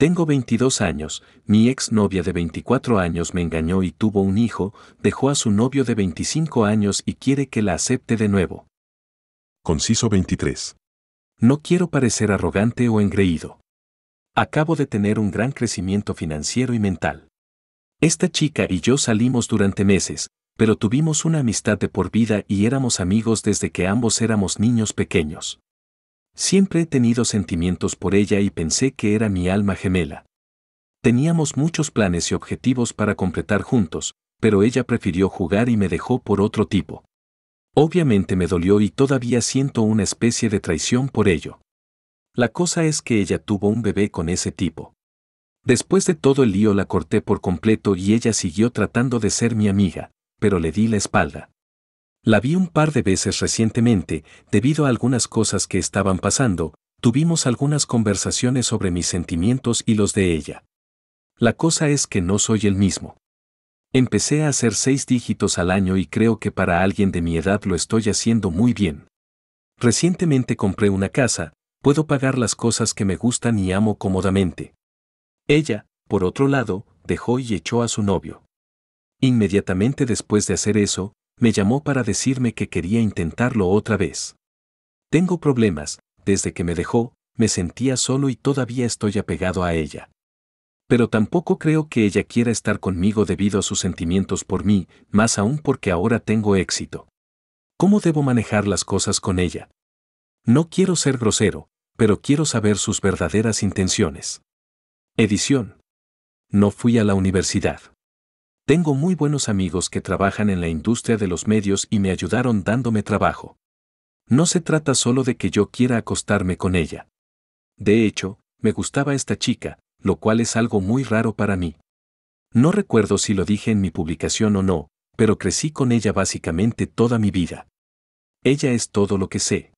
Tengo 22 años, mi ex novia de 24 años me engañó y tuvo un hijo, dejó a su novio de 25 años y quiere que la acepte de nuevo. Conciso 23. No quiero parecer arrogante o engreído. Acabo de tener un gran crecimiento financiero y mental. Esta chica y yo salimos durante meses, pero tuvimos una amistad de por vida y éramos amigos desde que ambos éramos niños pequeños. Siempre he tenido sentimientos por ella y pensé que era mi alma gemela. Teníamos muchos planes y objetivos para completar juntos, pero ella prefirió jugar y me dejó por otro tipo. Obviamente me dolió y todavía siento una especie de traición por ello. La cosa es que ella tuvo un bebé con ese tipo. Después de todo el lío la corté por completo y ella siguió tratando de ser mi amiga, pero le di la espalda. La vi un par de veces recientemente, debido a algunas cosas que estaban pasando, tuvimos algunas conversaciones sobre mis sentimientos y los de ella. La cosa es que no soy el mismo. Empecé a hacer seis dígitos al año y creo que para alguien de mi edad lo estoy haciendo muy bien. Recientemente compré una casa, puedo pagar las cosas que me gustan y amo cómodamente. Ella, por otro lado, dejó y echó a su novio. Inmediatamente después de hacer eso, me llamó para decirme que quería intentarlo otra vez. Tengo problemas, desde que me dejó, me sentía solo y todavía estoy apegado a ella. Pero tampoco creo que ella quiera estar conmigo debido a sus sentimientos por mí, más aún porque ahora tengo éxito. ¿Cómo debo manejar las cosas con ella? No quiero ser grosero, pero quiero saber sus verdaderas intenciones. Edición. No fui a la universidad. Tengo muy buenos amigos que trabajan en la industria de los medios y me ayudaron dándome trabajo. No se trata solo de que yo quiera acostarme con ella. De hecho, me gustaba esta chica, lo cual es algo muy raro para mí. No recuerdo si lo dije en mi publicación o no, pero crecí con ella básicamente toda mi vida. Ella es todo lo que sé.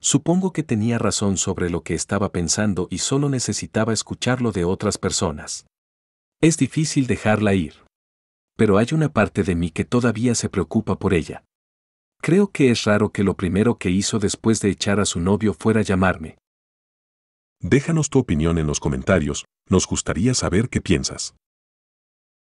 Supongo que tenía razón sobre lo que estaba pensando y solo necesitaba escucharlo de otras personas. Es difícil dejarla ir pero hay una parte de mí que todavía se preocupa por ella. Creo que es raro que lo primero que hizo después de echar a su novio fuera llamarme. Déjanos tu opinión en los comentarios, nos gustaría saber qué piensas.